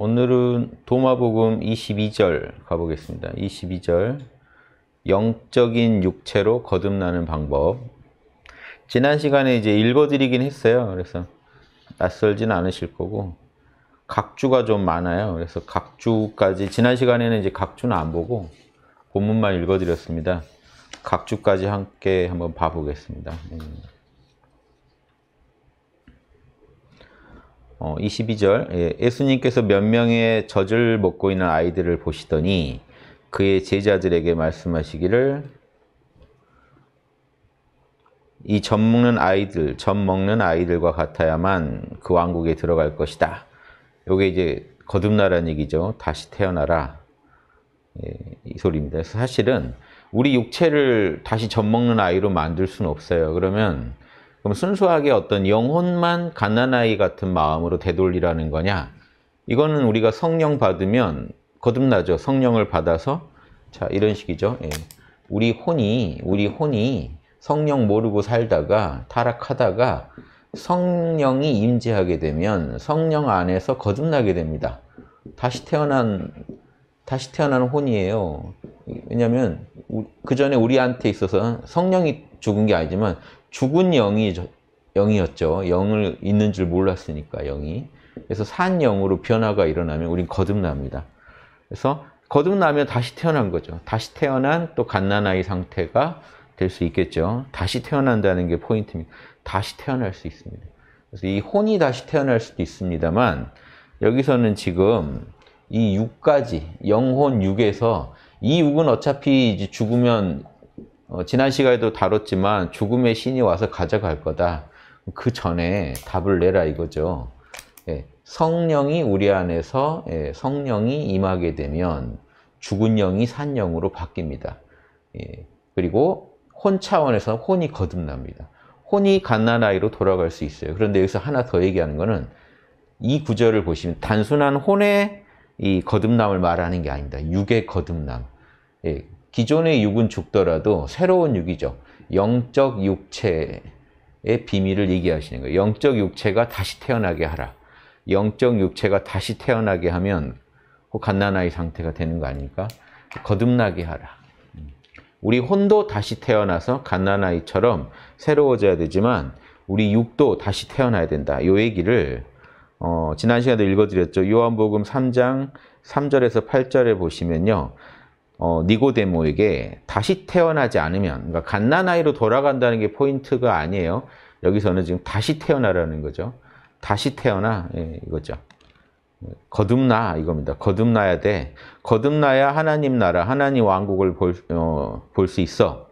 오늘은 도마복음 22절 가보겠습니다. 22절 영적인 육체로 거듭나는 방법 지난 시간에 이제 읽어드리긴 했어요. 그래서 낯설진 않으실 거고 각주가 좀 많아요. 그래서 각주까지 지난 시간에는 이제 각주는 안 보고 본문만 읽어드렸습니다. 각주까지 함께 한번 봐보겠습니다. 음. 어, 22절 예, 수님께서몇 명의 젖을 먹고 있는 아이들을 보시더니 그의 제자들에게 말씀하시기를 이 젖 먹는 아이들, 젖 먹는 아이들과 같아야만 그 왕국에 들어갈 것이다. 요게 이제 거듭나라는 얘기죠. 다시 태어나라. 예, 이 소리입니다. 사실은 우리 육체를 다시 젖 먹는 아이로 만들 수는 없어요. 그러면 그럼 순수하게 어떤 영혼만 가난아이 같은 마음으로 되돌리라는 거냐? 이거는 우리가 성령 받으면 거듭나죠. 성령을 받아서 자 이런 식이죠. 예. 우리 혼이 우리 혼이 성령 모르고 살다가 타락하다가 성령이 임재하게 되면 성령 안에서 거듭나게 됩니다. 다시 태어난 다시 태어난 혼이에요. 왜냐하면 그 전에 우리한테 있어서 성령이 죽은 게 아니지만 죽은 영이, 영이었죠. 영을 있는 줄 몰랐으니까, 영이. 그래서 산 영으로 변화가 일어나면 우린 거듭납니다. 그래서 거듭나면 다시 태어난 거죠. 다시 태어난 또 갓난아이 상태가 될 수 있겠죠. 다시 태어난다는 게 포인트입니다. 다시 태어날 수 있습니다. 그래서 이 혼이 다시 태어날 수도 있습니다만 여기서는 지금 이 육까지 영혼 육에서 이 육은 어차피 죽으면 어, 지난 시간에도 다뤘지만 죽음의 신이 와서 가져갈 거다. 그 전에 답을 내라 이거죠. 예, 성령이 우리 안에서 예, 성령이 임하게 되면 죽은 영이 산 영으로 바뀝니다. 예, 그리고 혼 차원에서 혼이 거듭납니다. 혼이 갓난아이로 돌아갈 수 있어요. 그런데 여기서 하나 더 얘기하는 거는 이 구절을 보시면 단순한 혼의 이 거듭남을 말하는 게 아닙니다. 육의 거듭남. 예, 기존의 육은 죽더라도 새로운 육이죠. 영적 육체의 비밀을 얘기하시는 거예요. 영적 육체가 다시 태어나게 하라. 영적 육체가 다시 태어나게 하면 갓난아이 상태가 되는 거 아닙니까? 거듭나게 하라. 우리 혼도 다시 태어나서 갓난아이처럼 새로워져야 되지만 우리 육도 다시 태어나야 된다. 요 얘기를 어, 지난 시간에도 읽어드렸죠. 요한복음 3장 3절에서 8절에 보시면요. 어, 니고데모에게 다시 태어나지 않으면 그러니까 갓난아이로 돌아간다는 게 포인트가 아니에요. 여기서는 지금 다시 태어나라는 거죠. 다시 태어나 예, 이거죠. 거듭나 이겁니다. 거듭나야 돼. 거듭나야 하나님 나라, 하나님 왕국을 볼수 어, 있어.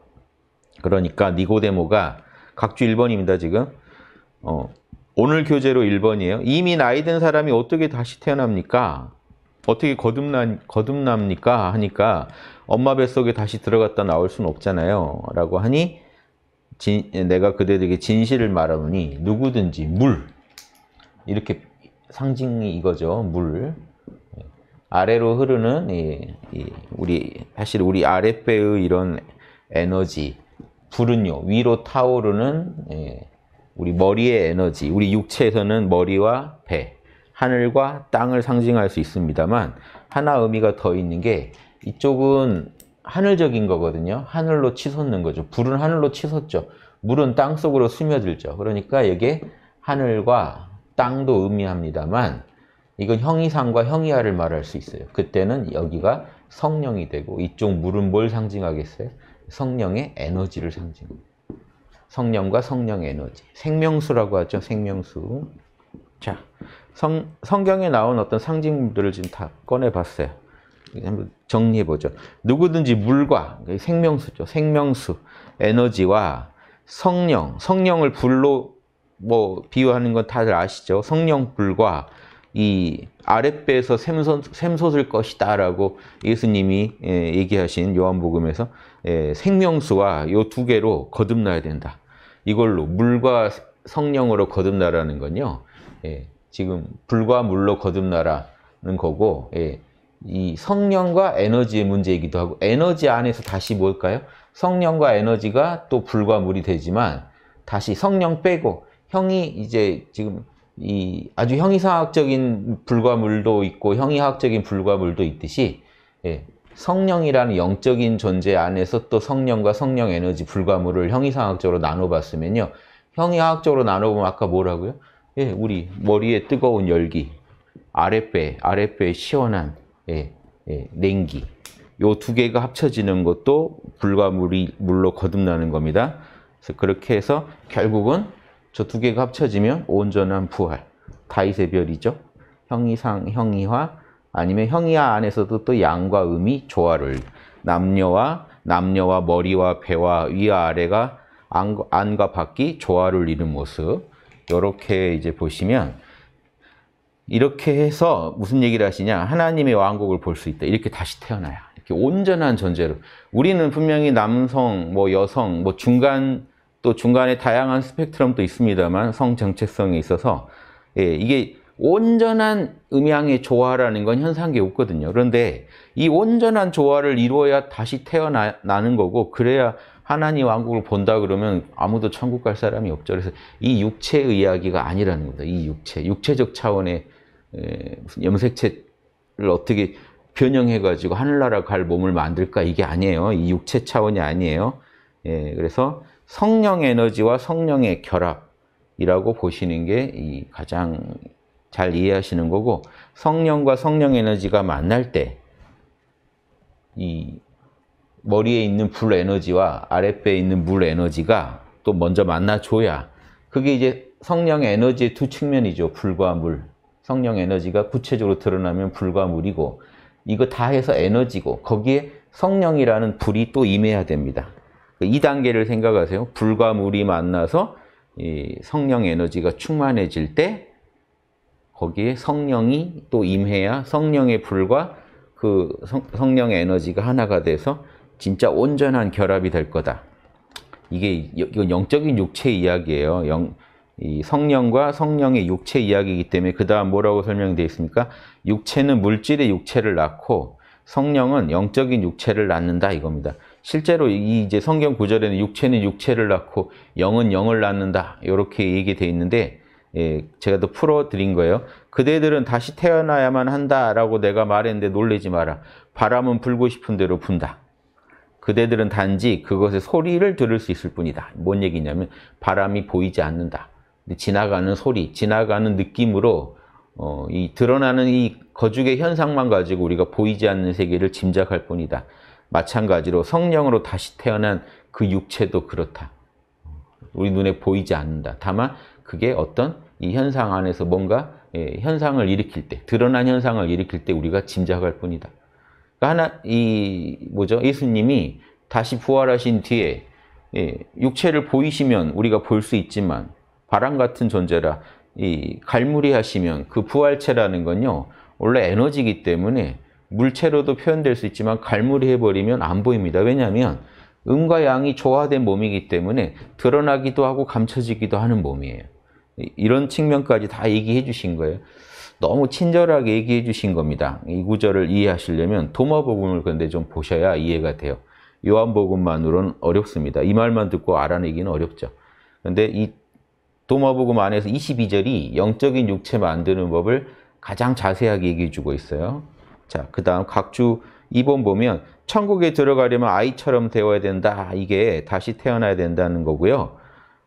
그러니까 니고데모가 각주 1번입니다. 지금 어, 오늘 교재로 1번이에요. 이미 나이 든 사람이 어떻게 다시 태어납니까? 어떻게 거듭나, 거듭납니까? 하니까 엄마 뱃속에 다시 들어갔다 나올 순 없잖아요. 라고 하니 진, 내가 그대에게 들 진실을 말하노니 누구든지 물 이렇게 상징이 이거죠. 물 아래로 흐르는 이, 이 우리 사실 우리 아랫배의 이런 에너지 불은요 위로 타오르는 예, 우리 머리의 에너지 우리 육체에서는 머리와 배 하늘과 땅을 상징할 수 있습니다만 하나 의미가 더 있는 게 이쪽은 하늘적인 거거든요. 하늘로 치솟는 거죠. 불은 하늘로 치솟죠. 물은 땅 속으로 스며들죠. 그러니까 이게 하늘과 땅도 의미합니다만 이건 형이상과 형이하를 말할 수 있어요. 그때는 여기가 성령이 되고 이쪽 물은 뭘 상징하겠어요? 성령의 에너지를 상징합니다. 성령과 성령 에너지. 생명수라고 하죠. 생명수. 자, 성, 성경에 나온 어떤 상징들을 지금 다 꺼내봤어요. 한번 정리해보죠. 누구든지 물과 그러니까 생명수죠. 생명수, 에너지와 성령, 성령을 불로 뭐 비유하는 건 다들 아시죠? 성령 불과 이 아랫배에서 샘솟, 샘솟을 것이다 라고 예수님이 예, 얘기하신 요한복음에서 예, 생명수와 요두 개로 거듭나야 된다. 이걸로 물과 성령으로 거듭나라는 건요. 예, 지금 불과 물로 거듭나라는 거고 예, 이 성령과 에너지의 문제이기도 하고 에너지 안에서 다시 뭘까요? 성령과 에너지가 또 불과 물이 되지만 다시 성령 빼고 형이 이제 지금 이 아주 형이상학적인 불과 물도 있고 형이학적인 불과 물도 있듯이 예, 성령이라는 영적인 존재 안에서 또 성령과 성령 에너지 불과 물을 형이상학적으로 나눠봤으면요 형이학적으로 나눠보면 아까 뭐라고요? 예, 우리 머리에 뜨거운 열기, 아랫배, 아랫배에 시원한 예, 예, 냉기. 요 두 개가 합쳐지는 것도 불과 물이 물로 거듭나는 겁니다. 그래서 그렇게 해서 결국은 저 두 개가 합쳐지면 온전한 부활. 다이세 별이죠. 형이상, 형이화, 아니면 형이화 안에서도 또 양과 음이 조화를 남녀와 남녀와 머리와 배와 위와 아래가 안과 밖이 조화를 이룬 모습. 이렇게 이제 보시면 이렇게 해서 무슨 얘기를 하시냐 하나님의 왕국을 볼 수 있다 이렇게 다시 태어나야 이렇게 온전한 존재로 우리는 분명히 남성 뭐 여성 뭐 중간 또 중간에 다양한 스펙트럼도 있습니다만 성 정체성에 있어서 예, 이게 온전한 음향의 조화라는 건 현상계 없거든요 그런데 이 온전한 조화를 이루어야 다시 태어나는 거고 그래야 하나님 왕국을 본다 그러면 아무도 천국 갈 사람이 없죠. 그래서 이 육체의 이야기가 아니라는 겁니다. 이 육체, 육체적 차원의 무슨 염색체를 어떻게 변형해가지고 하늘나라 갈 몸을 만들까 이게 아니에요. 이 육체 차원이 아니에요. 예, 그래서 성령 에너지와 성령의 결합이라고 보시는 게이 가장 잘 이해하시는 거고 성령과 성령 에너지가 만날 때이 머리에 있는 불 에너지와 아랫배에 있는 물 에너지가 또 먼저 만나줘야 그게 이제 성령 에너지의 두 측면이죠. 불과 물. 성령 에너지가 구체적으로 드러나면 불과 물이고 이거 다 해서 에너지고 거기에 성령이라는 불이 또 임해야 됩니다. 그러니까 이 단계를 생각하세요. 불과 물이 만나서 성령 에너지가 충만해질 때 거기에 성령이 또 임해야 성령의 불과 그 성, 성령 에너지가 하나가 돼서 진짜 온전한 결합이 될 거다. 이게 이건 영적인 육체 이야기예요. 영, 이 성령과 성령의 육체 이야기이기 때문에 그 다음 뭐라고 설명되어 있습니까? 육체는 물질의 육체를 낳고 성령은 영적인 육체를 낳는다 이겁니다. 실제로 이 이제 성경 구절에는 육체는 육체를 낳고 영은 영을 낳는다 이렇게 얘기되어 있는데 예, 제가 또 풀어드린 거예요. 그대들은 다시 태어나야만 한다라고 내가 말했는데 놀래지 마라. 바람은 불고 싶은 대로 분다. 그대들은 단지 그것의 소리를 들을 수 있을 뿐이다. 뭔 얘기냐면 바람이 보이지 않는다. 지나가는 소리, 지나가는 느낌으로 어, 이 드러나는 이 거죽의 현상만 가지고 우리가 보이지 않는 세계를 짐작할 뿐이다. 마찬가지로 성령으로 다시 태어난 그 육체도 그렇다. 우리 눈에 보이지 않는다. 다만 그게 어떤 이 현상 안에서 뭔가 예, 현상을 일으킬 때, 드러난 현상을 일으킬 때 우리가 짐작할 뿐이다. 그러니까 하나 이 뭐죠? 예수님이 다시 부활하신 뒤에 예, 육체를 보이시면 우리가 볼 수 있지만 바람 같은 존재라 이 갈무리 하시면 그 부활체라는 건요 원래 에너지기 이 때문에 물체로도 표현될 수 있지만 갈무리 해버리면 안 보입니다. 왜냐하면 음과 양이 조화된 몸이기 때문에 드러나기도 하고 감춰지기도 하는 몸이에요. 이런 측면까지 다 얘기해 주신 거예요. 너무 친절하게 얘기해 주신 겁니다. 이 구절을 이해하시려면 도마복음을 근데 좀 보셔야 이해가 돼요. 요한복음만으로는 어렵습니다. 이 말만 듣고 알아내기는 어렵죠. 그런데이 도마복음 안에서 22절이 영적인 육체 만드는 법을 가장 자세하게 얘기해 주고 있어요. 자, 그 다음 각주 2번 보면 천국에 들어가려면 아이처럼 되어야 된다. 이게 다시 태어나야 된다는 거고요.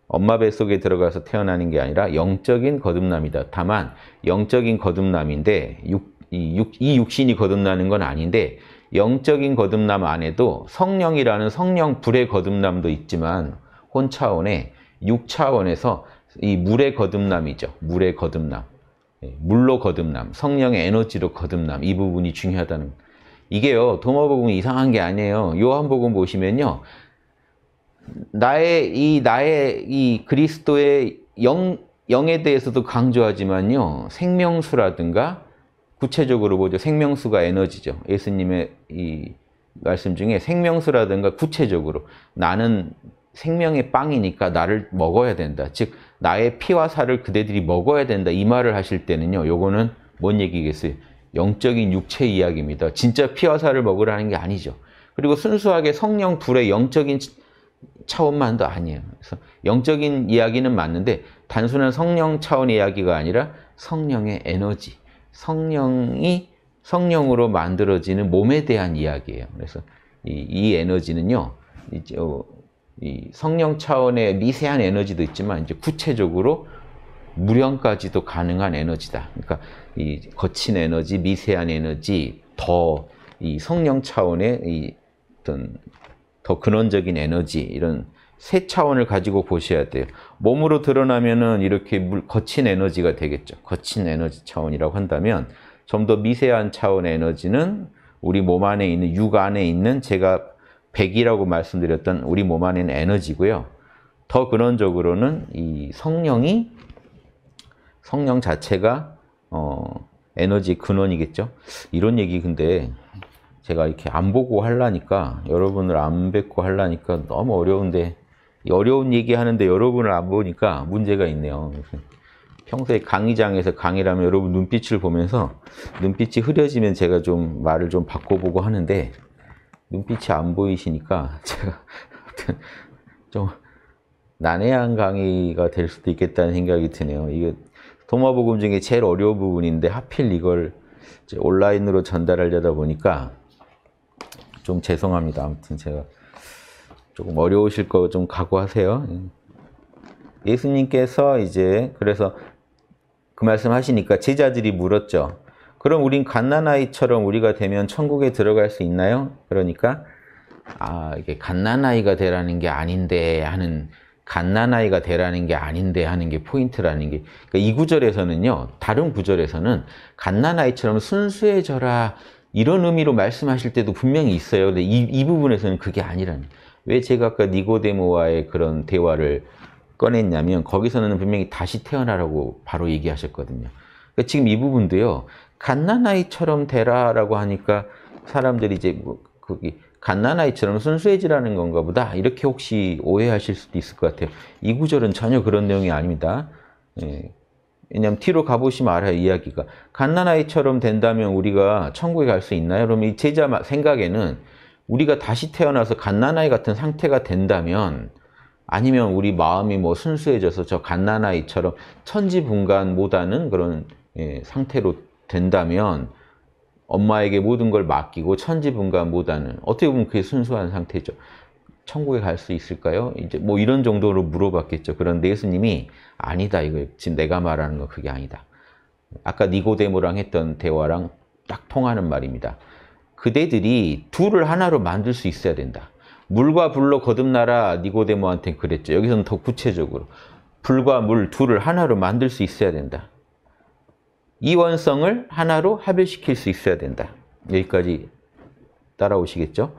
엄마 뱃속에 들어가서 태어나는 게 아니라 영적인 거듭남이다. 다만 영적인 거듭남인데 육, 이, 육, 이 육신이 거듭나는 건 아닌데 영적인 거듭남 안에도 성령이라는 성령 불의 거듭남도 있지만 혼 차원에 육 차원에서 이 물의 거듭남이죠. 물의 거듭남. 예, 물로 거듭남, 성령의 에너지로 거듭남 이 부분이 중요하다는 이게요 도마복음 이상한 게 아니에요 요한복음 보시면요 나의 이 나의 이 그리스도의 영 영에 대해서도 강조하지만요. 생명수라든가 구체적으로 보죠. 생명수가 에너지죠. 예수님의 이 말씀 중에 생명수라든가 구체적으로 나는 생명의 빵이니까 나를 먹어야 된다. 즉 나의 피와 살을 그대들이 먹어야 된다. 이 말을 하실 때는요. 요거는 뭔 얘기겠어요? 영적인 육체 이야기입니다. 진짜 피와 살을 먹으라는 게 아니죠. 그리고 순수하게 성령 불의 영적인 차원만도 아니에요. 그래서 영적인 이야기는 맞는데 단순한 성령 차원 이야기가 아니라 성령의 에너지, 성령이 성령으로 만들어지는 몸에 대한 이야기예요. 그래서 이, 이 에너지는요, 이제 어, 이 성령 차원의 미세한 에너지도 있지만 이제 구체적으로 무량까지도 가능한 에너지다. 그러니까 이 거친 에너지, 미세한 에너지, 더 이 성령 차원의 이 어떤 더 근원적인 에너지 이런 세 차원을 가지고 보셔야 돼요. 몸으로 드러나면은 이렇게 물, 거친 에너지가 되겠죠. 거친 에너지 차원이라고 한다면 좀 더 미세한 차원의 에너지는 우리 몸 안에 있는 육 안에 있는 제가 백이라고 말씀드렸던 우리 몸 안에 있는 에너지고요. 더 근원적으로는 이 성령이 성령 자체가 어, 에너지 근원이겠죠. 이런 얘기 근데 제가 이렇게 안 보고 하려니까 여러분을 안 뵙고 하려니까 너무 어려운데 어려운 얘기하는데 여러분을 안 보니까 문제가 있네요. 평소에 강의장에서 강의를하면 여러분 눈빛을 보면서 눈빛이 흐려지면 제가 좀 말을 좀 바꿔보고 하는데 눈빛이 안 보이시니까 제가 좀 난해한 강의가 될 수도 있겠다는 생각이 드네요. 이게 도마보음 중에 제일 어려운 부분인데 하필 이걸 온라인으로 전달하려다 보니까 좀 죄송합니다. 아무튼 제가 조금 어려우실 거 좀 각오하세요. 예수님께서 이제 그래서 그 말씀 하시니까 제자들이 물었죠. 그럼 우린 갓난아이처럼 우리가 되면 천국에 들어갈 수 있나요? 그러니까 아 이게 갓난아이가 되라는 게 아닌데 하는 갓난아이가 되라는 게 아닌데 하는 게 포인트라는 게. 그러니까 이 구절에서는요, 다른 구절에서는 갓난아이처럼 순수해져라, 이런 의미로 말씀하실 때도 분명히 있어요. 근데 이, 이 부분에서는 그게 아니라는. 왜 제가 아까 니고데모와의 그런 대화를 꺼냈냐면 거기서는 분명히 다시 태어나라고 바로 얘기하셨거든요. 그러니까 지금 이 부분도요. 갓난아이처럼 되라라고 하니까 사람들이 이제 뭐 거기 갓난아이처럼 순수해지라는 건가 보다 이렇게 혹시 오해하실 수도 있을 것 같아요. 이 구절은 전혀 그런 내용이 아닙니다. 예. 왜냐면 뒤로 가보시면 알아요, 이야기가. 갓난아이처럼 된다면 우리가 천국에 갈 수 있나요? 그러면 이 제자 생각에는 우리가 다시 태어나서 갓난아이 같은 상태가 된다면 아니면 우리 마음이 뭐 순수해져서 저 갓난아이처럼 천지분간 보다는 그런 예, 상태로 된다면 엄마에게 모든 걸 맡기고 천지분간 보다는 어떻게 보면 그게 순수한 상태죠. 천국에 갈 수 있을까요? 이제 뭐 이런 정도로 물어봤겠죠. 그런데 예수님이 아니다. 이거 지금 내가 말하는 거 그게 아니다. 아까 니고데모랑 했던 대화랑 딱 통하는 말입니다. 그대들이 둘을 하나로 만들 수 있어야 된다. 물과 불로 거듭나라 니고데모한테 그랬죠. 여기서는 더 구체적으로 불과 물 둘을 하나로 만들 수 있어야 된다. 이원성을 하나로 합일시킬 수 있어야 된다. 여기까지 따라오시겠죠?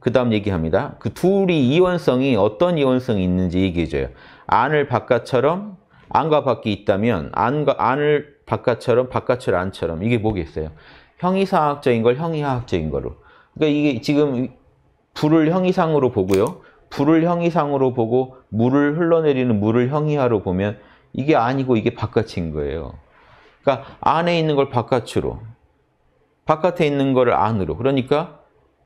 그 다음 얘기합니다. 그 둘이 이원성이 어떤 이원성이 있는지 얘기해줘요. 안을 바깥처럼 안과 밖이 있다면 안과, 안을 바깥처럼 바깥을 안처럼 이게 뭐겠어요? 형이상학적인 걸 형이하학적인 거로. 그러니까 이게 지금 불을 형이상으로 보고요. 불을 형이상으로 보고 물을 흘러내리는 물을 형이하로 보면 이게 아니고 이게 바깥인 거예요. 그러니까 안에 있는 걸 바깥으로 바깥에 있는 거 안으로 그러니까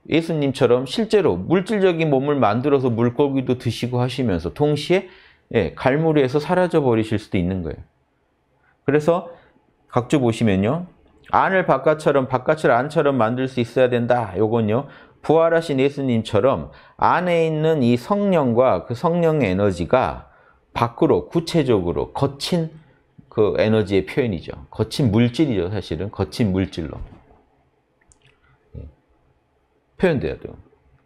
예수님처럼 실제로 물질적인 몸을 만들어서 물고기도 드시고 하시면서 동시에 예, 갈무리에서 사라져 버리실 수도 있는 거예요. 그래서 각주 보시면요. 안을 바깥처럼 바깥을 안처럼 만들 수 있어야 된다. 요건요. 부활하신 예수님처럼 안에 있는 이 성령과 그 성령의 에너지가 밖으로 구체적으로 거친 그 에너지의 표현이죠. 거친 물질이죠, 사실은. 거친 물질로. 표현돼야 돼요.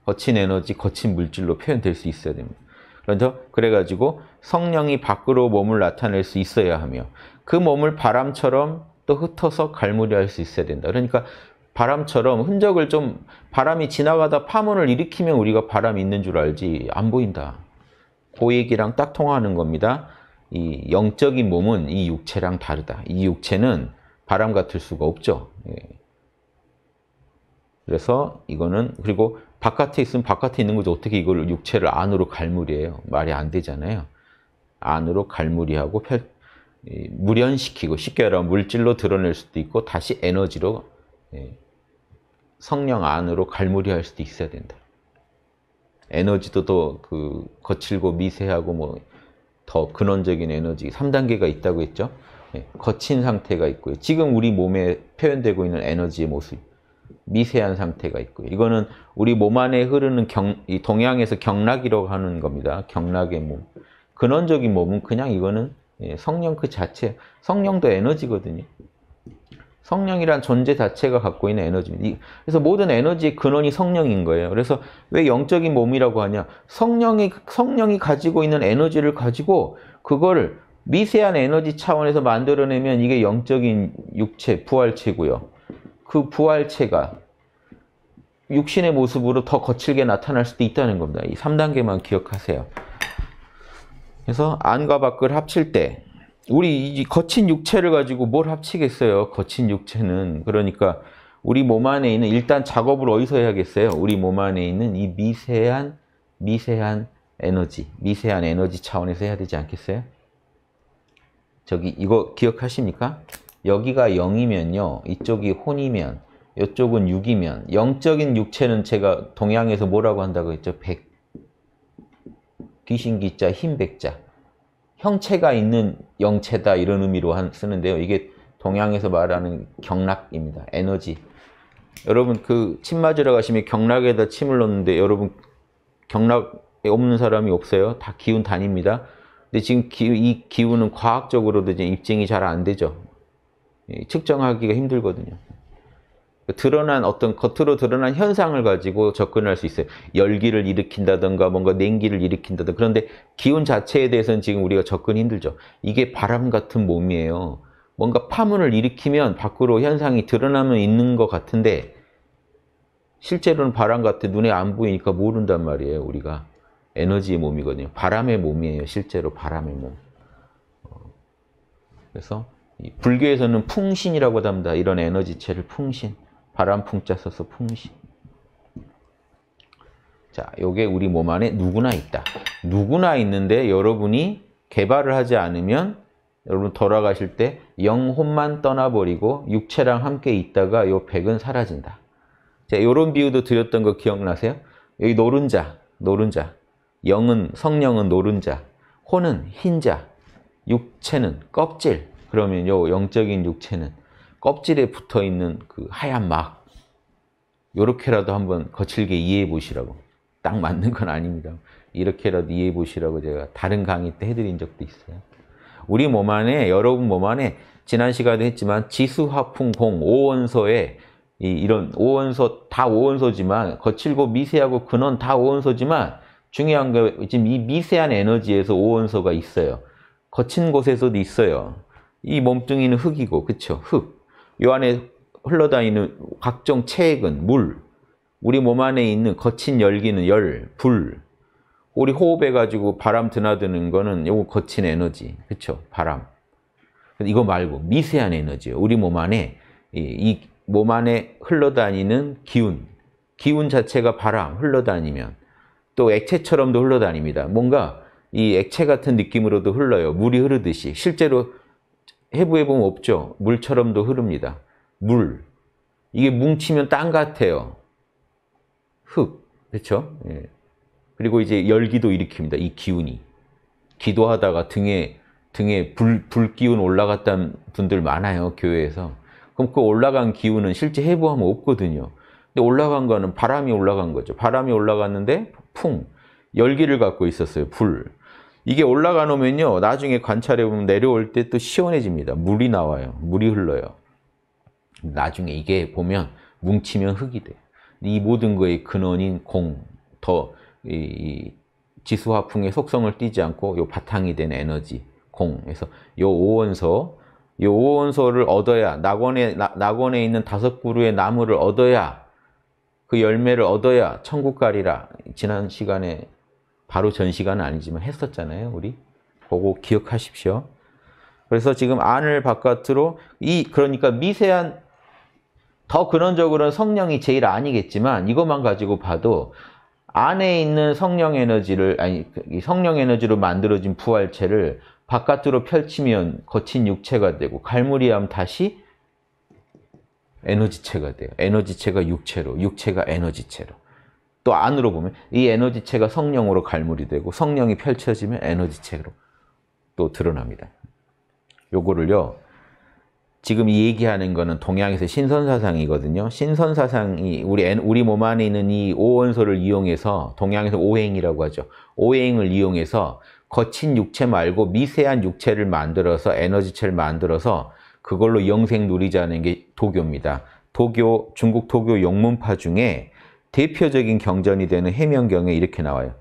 거친 에너지, 거친 물질로 표현될 수 있어야 됩니다. 그래서 그렇죠? 그래가지고 성령이 밖으로 몸을 나타낼 수 있어야 하며 그 몸을 바람처럼 또 흩어서 갈무리 할수 있어야 된다. 그러니까 바람처럼 흔적을 좀 바람이 지나가다 파문을 일으키면 우리가 바람이 있는 줄 알지 안 보인다. 그 얘기랑 딱 통하는 겁니다. 이 영적인 몸은 이 육체랑 다르다. 이 육체는 바람 같을 수가 없죠. 예. 그래서 이거는 그리고 바깥에 있으면 바깥에 있는 거죠. 어떻게 이걸 육체를 안으로 갈무리해요. 말이 안 되잖아요. 안으로 갈무리하고 펼, 무련시키고 쉽게 말하면 물질로 드러낼 수도 있고 다시 에너지로 예, 성령 안으로 갈무리할 수도 있어야 된다. 에너지도 더그 거칠고 미세하고 뭐 더 근원적인 에너지 3단계가 있다고 했죠. 예, 거친 상태가 있고요. 지금 우리 몸에 표현되고 있는 에너지의 모습 미세한 상태가 있고요. 이거는 우리 몸 안에 흐르는 경, 동양에서 경락이라고 하는 겁니다. 경락의 몸. 근원적인 몸은 그냥 이거는 예, 성령 그 자체, 성령도 에너지거든요. 성령이란 존재 자체가 갖고 있는 에너지입니다. 그래서 모든 에너지의 근원이 성령인 거예요. 그래서 왜 영적인 몸이라고 하냐? 성령이 성령이 가지고 있는 에너지를 가지고 그걸 미세한 에너지 차원에서 만들어내면 이게 영적인 육체, 부활체고요. 그 부활체가 육신의 모습으로 더 거칠게 나타날 수도 있다는 겁니다. 이 3단계만 기억하세요. 그래서 안과 밖을 합칠 때 우리 이 거친 육체를 가지고 뭘 합치겠어요? 거친 육체는 그러니까 우리 몸 안에 있는 일단 작업을 어디서 해야겠어요? 우리 몸 안에 있는 이 미세한 미세한 에너지, 미세한 에너지 차원에서 해야 되지 않겠어요? 저기 이거 기억하십니까? 여기가 0이면요. 이쪽이 혼이면 이쪽은 6이면 영적인 육체는 제가 동양에서 뭐라고 한다고 했죠? 백 귀신기자 흰백자 형체가 있는 영체다 이런 의미로 한, 쓰는데요. 이게 동양에서 말하는 경락입니다. 에너지 여러분 그 침 맞으러 가시면 경락에다 침을 넣는데 여러분 경락에 없는 사람이 없어요. 다 기운 다닙니다. 근데 지금 기, 이 기운은 과학적으로도 이제 입증이 잘 안 되죠. 측정하기가 힘들거든요. 그 드러난 어떤 겉으로 드러난 현상을 가지고 접근할 수 있어요. 열기를 일으킨다든가 뭔가 냉기를 일으킨다든가 그런데 기온 자체에 대해서는 지금 우리가 접근 힘들죠. 이게 바람 같은 몸이에요. 뭔가 파문을 일으키면 밖으로 현상이 드러나면 있는 것 같은데 실제로는 바람 같아 눈에 안 보이니까 모른단 말이에요. 우리가 에너지의 몸이거든요. 바람의 몸이에요. 실제로 바람의 몸. 어. 그래서 불교에서는 풍신이라고 합니다. 이런 에너지체를 풍신, 바람풍자 써서 풍신. 자, 요게 우리 몸 안에 누구나 있다. 누구나 있는데 여러분이 개발을 하지 않으면 여러분 돌아가실 때 영혼만 떠나버리고 육체랑 함께 있다가 요 백은 사라진다. 자, 요런 비유도 드렸던 거 기억나세요? 여기 노른자, 노른자. 영은, 성령은 노른자. 혼은 흰자. 육체는 껍질. 그러면 요 영적인 육체는 껍질에 붙어 있는 그 하얀 막 요렇게라도 한번 거칠게 이해해 보시라고 딱 맞는 건 아닙니다. 이렇게라도 이해해 보시라고 제가 다른 강의 때 해드린 적도 있어요. 우리 몸 안에 여러분 몸 안에 지난 시간에 했지만 지수화풍공 오원소에 이, 런 오원소 다 오원소지만 거칠고 미세하고 근원 다 오원소지만 중요한 게 지금 이 미세한 에너지에서 오원소가 있어요. 거친 곳에서도 있어요. 이 몸뚱이는 흙이고 그쵸 흙. 요 안에 흘러다니는 각종 체액은 물. 우리 몸 안에 있는 거친 열기는 열, 불. 우리 호흡해 가지고 바람 드나드는 거는 요거 거친 에너지. 그쵸 바람. 이거 말고 미세한 에너지예요. 우리 몸 안에 이 몸 안에 흘러다니는 기운. 기운 자체가 바람 흘러다니면 또 액체처럼도 흘러다닙니다. 뭔가 이 액체 같은 느낌으로도 흘러요. 물이 흐르듯이. 실제로 해부해 보면 없죠. 물처럼도 흐릅니다. 물. 이게 뭉치면 땅 같아요. 흙. 그렇죠? 예. 그리고 이제 열기도 일으킵니다. 이 기운이. 기도하다가 등에 등에 불, 불 기운 올라갔던 분들 많아요. 교회에서. 그럼 그 올라간 기운은 실제 해부하면 없거든요. 근데 올라간 거는 바람이 올라간 거죠. 바람이 올라갔는데 풍. 열기를 갖고 있었어요. 불. 이게 올라가 놓으면요. 나중에 관찰해 보면 내려올 때 또 시원해집니다. 물이 나와요. 물이 흘러요. 나중에 이게 보면 뭉치면 흙이 돼요. 이 모든 거의 근원인 공, 더, 이, 지수화풍의 속성을 띄지 않고 요 바탕이 된 에너지, 공. 그서요 오원소, 요 오원소를 얻어야, 낙원에, 나, 낙원에 있는 다섯 그루의 나무를 얻어야, 그 열매를 얻어야 천국 가리라. 지난 시간에 바로 전 시간은 아니지만 했었잖아요. 우리 보고 기억하십시오. 그래서 지금 안을 바깥으로 이 그러니까 미세한 더 근원적으로는 성령이 제일 아니겠지만 이것만 가지고 봐도 안에 있는 성령 에너지를 아니 그, 성령 에너지로 만들어진 부활체를 바깥으로 펼치면 거친 육체가 되고 갈무리하면 다시 에너지체가 돼요. 에너지체가 육체로, 육체가 에너지체로. 또 안으로 보면 이 에너지체가 성령으로 갈물이 되고 성령이 펼쳐지면 에너지체로 또 드러납니다. 요거를요. 지금 얘기하는 거는 동양에서 신선사상이거든요. 신선사상이 우리 우리 몸 안에 있는 이 오원소를 이용해서 동양에서 오행이라고 하죠. 오행을 이용해서 거친 육체 말고 미세한 육체를 만들어서 에너지체를 만들어서 그걸로 영생 누리자는 게 도교입니다. 도교 중국 도교 영문파 중에 대표적인 경전이 되는 해명경에 이렇게 나와요.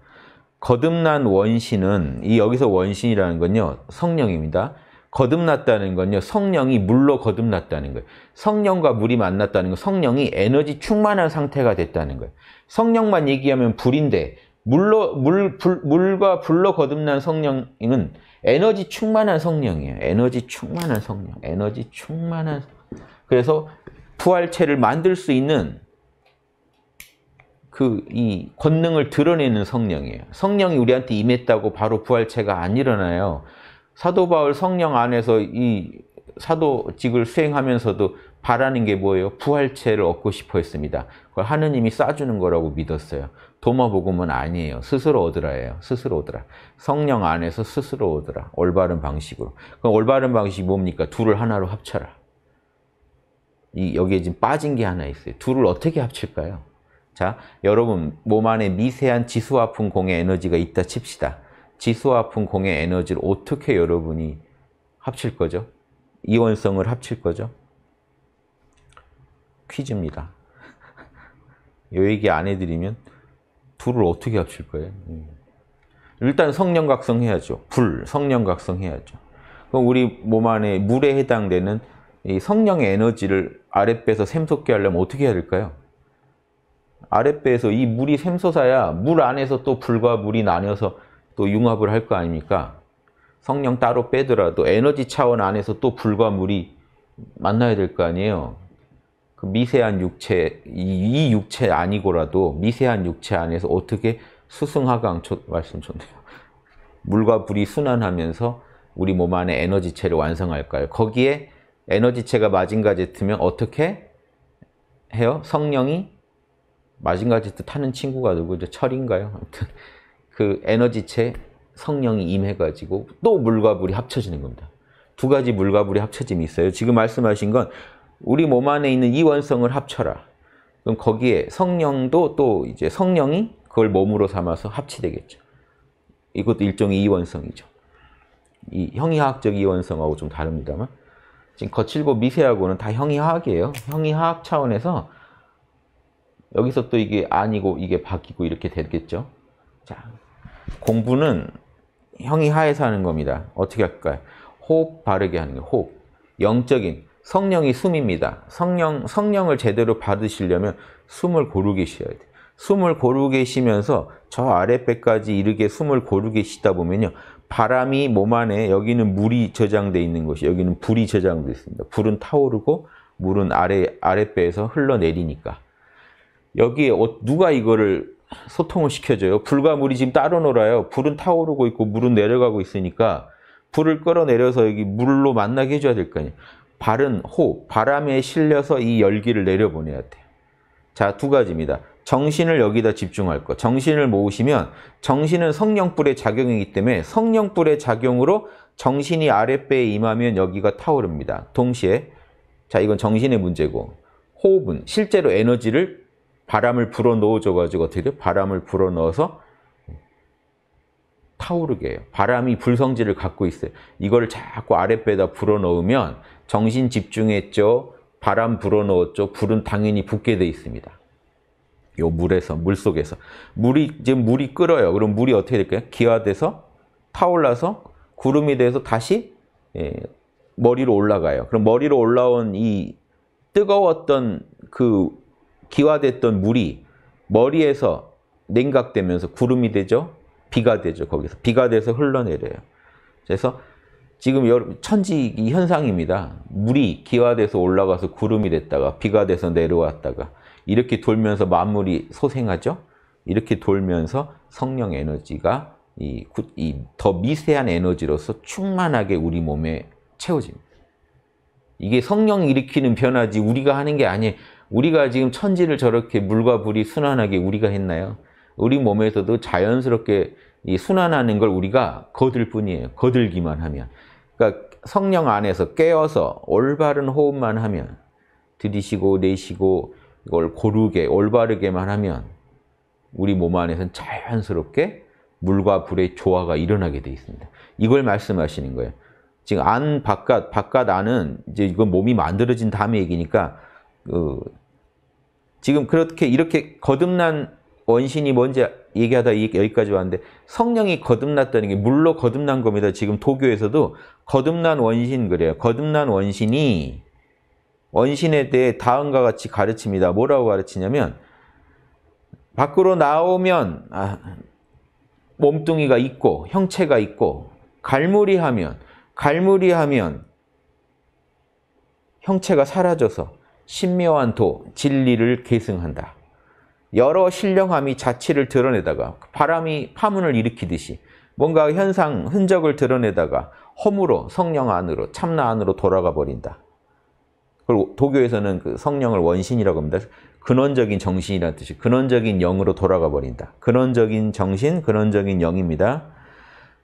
거듭난 원신은 이 여기서 원신이라는 건요. 성령입니다. 거듭났다는 건요. 성령이 물로 거듭났다는 거예요. 성령과 물이 만났다는 건 성령이 에너지 충만한 상태가 됐다는 거예요. 성령만 얘기하면 불인데 물로 물 불, 물과 불로 거듭난 성령은 에너지 충만한 성령이에요. 에너지 충만한 성령. 에너지 충만한 그래서 부활체를 만들 수 있는 그이 권능을 드러내는 성령이에요. 성령이 우리한테 임했다고 바로 부활체가 안 일어나요. 사도 바울 성령 안에서 이 사도직을 수행하면서도 바라는 게 뭐예요? 부활체를 얻고 싶어 했습니다. 그걸 하느님이 싸주는 거라고 믿었어요. 도마복음은 아니에요. 스스로 얻으라 예요 스스로 얻으라. 성령 안에서 스스로 얻으라. 올바른 방식으로. 그럼 올바른 방식이 뭡니까? 둘을 하나로 합쳐라. 이 여기에 지금 빠진 게 하나 있어요. 둘을 어떻게 합칠까요? 자, 여러분 몸 안에 미세한 지수화풍 공의 에너지가 있다 칩시다. 지수화풍 공의 에너지를 어떻게 여러분이 합칠 거죠? 이원성을 합칠 거죠? 퀴즈입니다. 요 얘기 안 해드리면 둘을 어떻게 합칠 거예요? 음. 일단 성령각성 해야죠. 불, 성령각성 해야죠. 그럼 우리 몸 안에 물에 해당되는 성령의 에너지를 아랫배에서 샘솟게 하려면 어떻게 해야 될까요? 아랫배에서 이 물이 샘솟아야 물 안에서 또 불과 물이 나뉘어서 또 융합을 할 거 아닙니까? 성령 따로 빼더라도 에너지 차원 안에서 또 불과 물이 만나야 될 거 아니에요. 그 미세한 육체, 이, 이, 육체 아니고라도 미세한 육체 안에서 어떻게 수승하강 말씀 좋네요. 물과 불이 순환하면서 우리 몸 안에 에너지체를 완성할까요? 거기에 에너지체가 마징가 제트면 어떻게 해요? 성령이 마징가지 트타는 친구가 누구죠? 철인가요? 아무튼 그 에너지체 성령이 임해가지고 또 물과 불이 합쳐지는 겁니다. 두 가지 물과 불이 합쳐짐이 있어요. 지금 말씀하신 건 우리 몸 안에 있는 이원성을 합쳐라. 그럼 거기에 성령도 또 이제 성령이 그걸 몸으로 삼아서 합치되겠죠. 이것도 일종의 이원성이죠. 이 형이화학적 이원성하고 좀 다릅니다만 지금 거칠고 미세하고는 다 형이화학이에요. 형이화학 차원에서 여기서 또 이게 아니고 이게 바뀌고 이렇게 되겠죠. 자, 공부는 형이 하에서 하는 겁니다. 어떻게 할까요? 호흡 바르게 하는 거 호흡. 영적인 성령이 숨입니다. 성령 성령을 제대로 받으시려면 숨을 고르게 쉬어야 돼요. 숨을 고르게 쉬면서 저 아랫배까지 이르게 숨을 고르게 쉬다 보면요. 바람이 몸 안에 여기는 물이 저장돼 있는 것이 여기는 불이 저장돼 있습니다. 불은 타오르고 물은 아래 아랫배에서 흘러내리니까 여기에 누가 이거를 소통을 시켜줘요. 불과 물이 지금 따로 놀아요. 불은 타오르고 있고 물은 내려가고 있으니까 불을 끌어내려서 여기 물로 만나게 해줘야 될 거 아니에요. 발은 호, 바람에 실려서 이 열기를 내려보내야 돼요. 자, 두 가지입니다. 정신을 여기다 집중할 거. 정신을 모으시면 정신은 성령불의 작용이기 때문에 성령불의 작용으로 정신이 아랫배에 임하면 여기가 타오릅니다. 동시에 자 이건 정신의 문제고 호흡은 실제로 에너지를 바람을 불어 넣어줘가지고 어떻게 돼요? 바람을 불어 넣어서 타오르게 해요. 바람이 불성질을 갖고 있어요. 이걸 자꾸 아랫배에다 불어 넣으면 정신 집중했죠. 바람 불어 넣었죠. 불은 당연히 붙게 돼 있습니다. 요 물에서, 물 속에서. 물이, 이제 물이 끓어요. 그럼 물이 어떻게 될까요? 기화돼서 타올라서 구름이 돼서 다시 예, 머리로 올라가요. 그럼 머리로 올라온 이 뜨거웠던 그 기화됐던 물이 머리에서 냉각되면서 구름이 되죠. 비가 되죠. 거기서 비가 돼서 흘러내려요. 그래서 지금 천지 현상입니다. 물이 기화돼서 올라가서 구름이 됐다가 비가 돼서 내려왔다가 이렇게 돌면서 만물이 소생하죠. 이렇게 돌면서 성령 에너지가 이, 이더 미세한 에너지로서 충만하게 우리 몸에 채워집니다. 이게 성령 일으키는 변화지 우리가 하는 게 아니에요. 우리가 지금 천지를 저렇게 물과 불이 순환하게 우리가 했나요? 우리 몸에서도 자연스럽게 순환하는 걸 우리가 거들 뿐이에요. 거들기만 하면. 그러니까 성령 안에서 깨어서 올바른 호흡만 하면 들이쉬고 내쉬고 이걸 고르게 올바르게만 하면 우리 몸 안에서는 자연스럽게 물과 불의 조화가 일어나게 돼 있습니다. 이걸 말씀하시는 거예요. 지금 안 바깥 바깥 안은 이제 이건 몸이 만들어진 다음의 얘기니까 어, 지금 그렇게 이렇게 거듭난 원신이 뭔지 얘기하다 여기까지 왔는데 성령이 거듭났다는 게 물로 거듭난 겁니다. 지금 도교에서도 거듭난 원신 그래요. 거듭난 원신이 원신에 대해 다음과 같이 가르칩니다. 뭐라고 가르치냐면 밖으로 나오면 아, 몸뚱이가 있고 형체가 있고 갈무리하면 갈무리하면 형체가 사라져서 신묘한 도, 진리를 계승한다. 여러 신령함이 자취를 드러내다가 바람이 파문을 일으키듯이 뭔가 현상, 흔적을 드러내다가 허무로 성령 안으로, 참나 안으로 돌아가 버린다. 그리고 도교에서는 그 성령을 원신이라고 합니다. 근원적인 정신이라는 뜻이 근원적인 영으로 돌아가 버린다. 근원적인 정신, 근원적인 영입니다.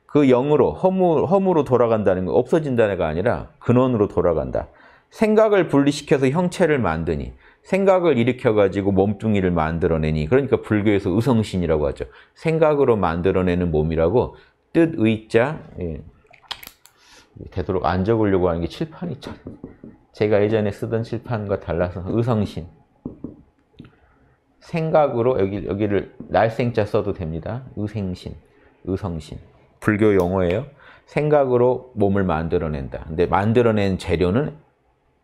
그 영으로 허무, 허무로 돌아간다는 건 없어진다는 게 아니라 근원으로 돌아간다. 생각을 분리시켜서 형체를 만드니 생각을 일으켜가지고 몸뚱이를 만들어내니 그러니까 불교에서 의성신이라고 하죠. 생각으로 만들어내는 몸이라고 뜻, 의자 예. 되도록 안 적으려고 하는 게 칠판이 죠 제가 예전에 쓰던 칠판과 달라서 의성신 생각으로 여기, 여기를 날생자 써도 됩니다. 의생신, 의성신 불교 용어예요. 생각으로 몸을 만들어낸다. 근데 만들어낸 재료는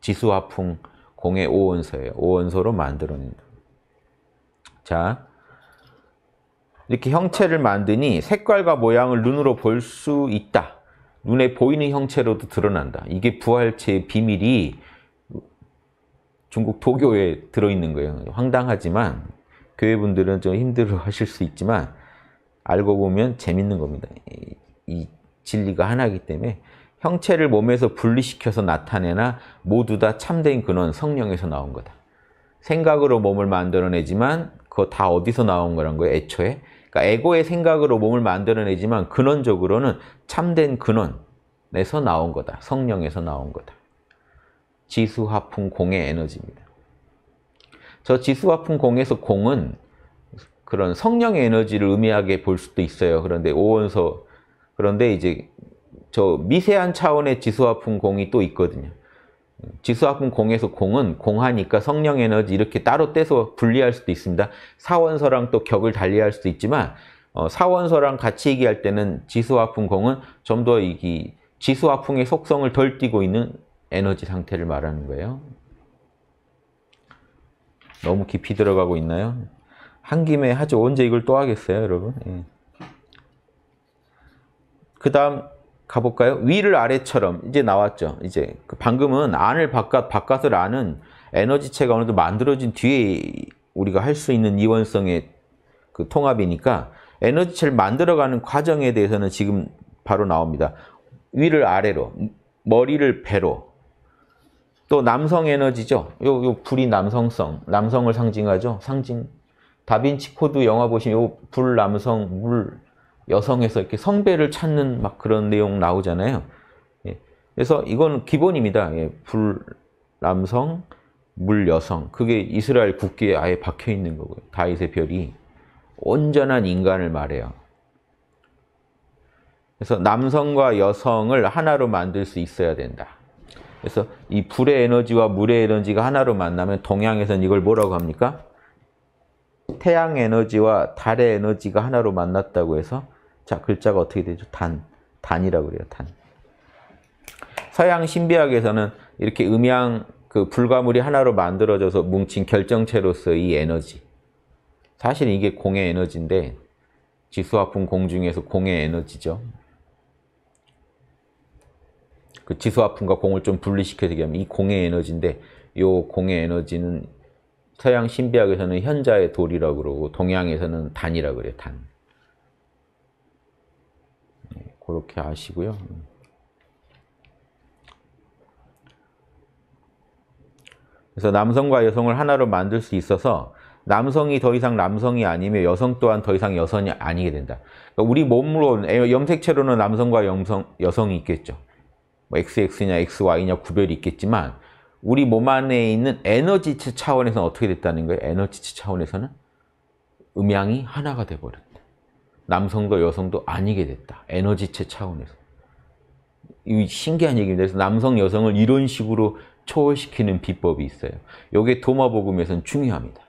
지수화풍 공의 5원소예요. 5원소로 만들어낸다. 자, 이렇게 형체를 만드니 색깔과 모양을 눈으로 볼 수 있다. 눈에 보이는 형체로도 드러난다. 이게 부활체의 비밀이 중국 도교에 들어있는 거예요. 황당하지만 교회분들은 좀 힘들어 하실 수 있지만 알고 보면 재밌는 겁니다. 이 진리가 하나이기 때문에 형체를 몸에서 분리시켜서 나타내나 모두 다 참된 근원 성령에서 나온 거다. 생각으로 몸을 만들어내지만 그거 다 어디서 나온 거란 거예 애초에? 그러니까 에고의 생각으로 몸을 만들어내지만 근원적으로는 참된 근원에서 나온 거다. 성령에서 나온 거다. 지수화풍 공의 에너지입니다. 저 지수화풍 공에서 공은 그런 성령의 에너지를 의미하게 볼 수도 있어요. 그런데 오원서 그런데 이제 저 미세한 차원의 지수화풍 공이 또 있거든요. 지수화풍 공에서 공은 공하니까 성령 에너지 이렇게 따로 떼서 분리할 수도 있습니다. 사원서랑 또 격을 달리할 수도 있지만 어, 사원서랑 같이 얘기할 때는 지수화풍 공은 좀 더 이기 지수화풍의 속성을 덜 띠고 있는 에너지 상태를 말하는 거예요. 너무 깊이 들어가고 있나요? 한 김에 하죠. 언제 이걸 또 하겠어요, 여러분? 예. 그 다음 가볼까요? 위를 아래처럼 이제 나왔죠. 이제 그 방금은 안을 바깥, 바깥을 아는 에너지체가 어느 정도 만들어진 뒤에 우리가 할 수 있는 이원성의 그 통합이니까 에너지체를 만들어가는 과정에 대해서는 지금 바로 나옵니다. 위를 아래로, 머리를 배로. 또 남성 에너지죠. 요, 요 불이 남성성, 남성을 상징하죠. 상징. 다빈치 코드 영화 보시면 요 불, 남성, 물, 여성에서 이렇게 성배를 찾는 막 그런 내용 나오잖아요. 예. 그래서 이건 기본입니다. 예. 불남성, 물여성. 그게 이스라엘 국기에 아예 박혀 있는 거고요. 다윗의 별이 온전한 인간을 말해요. 그래서 남성과 여성을 하나로 만들 수 있어야 된다. 그래서 이 불의 에너지와 물의 에너지가 하나로 만나면 동양에서는 이걸 뭐라고 합니까? 태양 에너지와 달의 에너지가 하나로 만났다고 해서 자, 글자가 어떻게 되죠? 단, 단이라고 그래요. 단. 서양 신비학에서는 이렇게 음양 그 불가물이 하나로 만들어져서 뭉친 결정체로서의 에너지. 사실 이게 공의 에너지인데 지수화풍 공중에서 공의 에너지죠. 그 지수화풍과 공을 좀 분리시켜 얘기하면 이 공의 에너지인데 이 공의 에너지는 서양 신비학에서는 현자의 돌이라고 그러고 동양에서는 단이라고 그래요. 단. 그렇게 아시고요. 그래서 남성과 여성을 하나로 만들 수 있어서 남성이 더 이상 남성이 아니며 여성 또한 더 이상 여성이 아니게 된다. 그러니까 우리 몸으로 염색체로는 남성과 여성, 여성이 있겠죠. 뭐 XX냐 XY냐 구별이 있겠지만 우리 몸 안에 있는 에너지치 차원에서는 어떻게 됐다는 거예요? 에너지치 차원에서는 음양이 하나가 돼버렸다. 남성도 여성도 아니게 됐다. 에너지체 차원에서. 이 신기한 얘기입니다. 그래서 남성, 여성을 이런 식으로 초월시키는 비법이 있어요. 이게 도마복음에서는 중요합니다.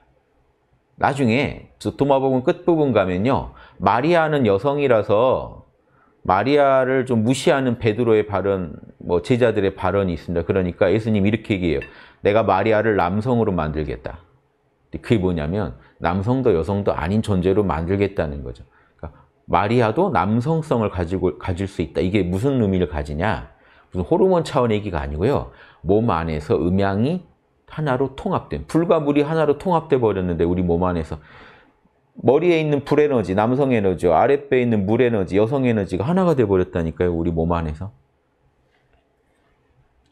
나중에 도마복음 끝부분 가면요. 마리아는 여성이라서 마리아를 좀 무시하는 베드로의 발언, 뭐 제자들의 발언이 있습니다. 그러니까 예수님 이렇게 얘기해요. 내가 마리아를 남성으로 만들겠다. 그게 뭐냐면 남성도 여성도 아닌 존재로 만들겠다는 거죠. 마리아도 남성성을 가지고, 가질 수 있다. 이게 무슨 의미를 가지냐? 무슨 호르몬 차원의 얘기가 아니고요. 몸 안에서 음양이 하나로 통합된, 불과 물이 하나로 통합돼 버렸는데 우리 몸 안에서 머리에 있는 불 에너지, 남성 에너지, 아랫배에 있는 물 에너지, 여성 에너지가 하나가 돼 버렸다니까요. 우리 몸 안에서.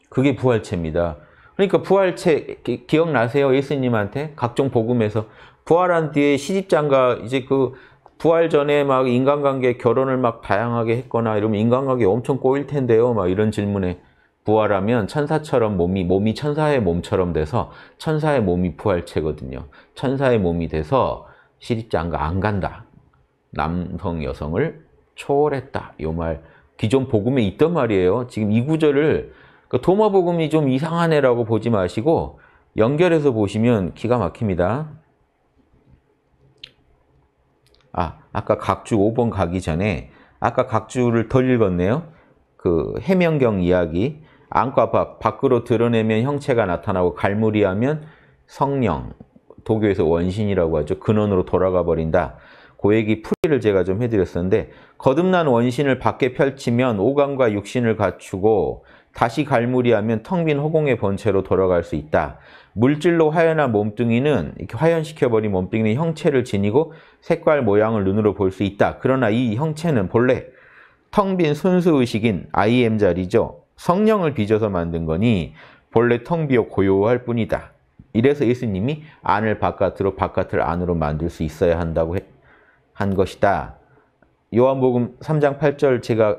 그게 부활체입니다. 그러니까 부활체 기, 기억나세요? 예수님한테 각종 복음에서 부활한 뒤에 시집장가 이제 그 부활 전에 막 인간관계, 결혼을 막 다양하게 했거나 이러면 인간관계 엄청 꼬일 텐데요. 막 이런 질문에 부활하면 천사처럼 몸이, 몸이 천사의 몸처럼 돼서 천사의 몸이 부활체거든요. 천사의 몸이 돼서 시집장가 안 간다. 남성, 여성을 초월했다. 요 말, 기존 복음에 있던 말이에요. 지금 이 구절을 그 도마 복음이 좀 이상하네라고 보지 마시고 연결해서 보시면 기가 막힙니다. 아, 아까 각주 5번 가기 전에 아까 각주를 덜 읽었네요. 그 해명경 이야기 안과 밖, 밖으로 드러내면 형체가 나타나고 갈무리하면 성령, 도교에서 원신이라고 하죠. 근원으로 돌아가 버린다. 고그 얘기 풀이를 제가 좀 해드렸었는데 거듭난 원신을 밖에 펼치면 오감과 육신을 갖추고 다시 갈무리하면 텅빈 허공의 번체로 돌아갈 수 있다. 물질로 화연한 몸뚱이는 이렇게 화연시켜버린 몸뚱이는 형체를 지니고 색깔 모양을 눈으로 볼 수 있다. 그러나 이 형체는 본래 텅 빈 순수의식인 IM 자리죠. 성령을 빚어서 만든 거니 본래 텅 비어 고요할 뿐이다. 이래서 예수님이 안을 바깥으로 바깥을 안으로 만들 수 있어야 한다고 한 것이다. 요한복음 3장 8절 제가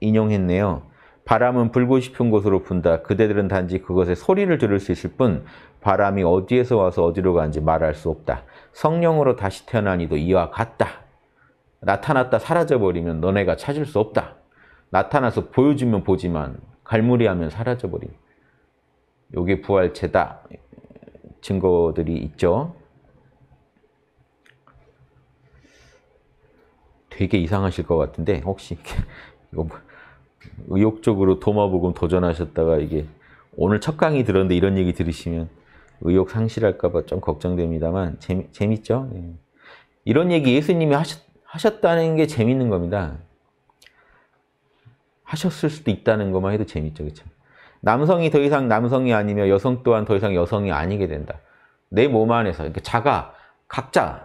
인용했네요. 바람은 불고 싶은 곳으로 분다. 그대들은 단지 그것의 소리를 들을 수 있을 뿐 바람이 어디에서 와서 어디로 가는지 말할 수 없다. 성령으로 다시 태어난 이도 이와 같다. 나타났다 사라져버리면 너네가 찾을 수 없다. 나타나서 보여주면 보지만 갈무리하면 사라져버린 요게 부활체다 증거들이 있죠. 되게 이상하실 것 같은데 혹시 이거 뭐 의욕적으로 도마복음 도전하셨다가 이게 오늘 첫 강의 들었는데 이런 얘기 들으시면 의욕 상실할까봐 좀 걱정됩니다만 재미, 재밌죠? 예. 이런 얘기 예수님이 하셨, 하셨다는 게 재밌는 겁니다. 하셨을 수도 있다는 것만 해도 재밌죠. 그렇죠? 남성이 더 이상 남성이 아니며 여성 또한 더 이상 여성이 아니게 된다. 내 몸 안에서 그러니까 자가 각자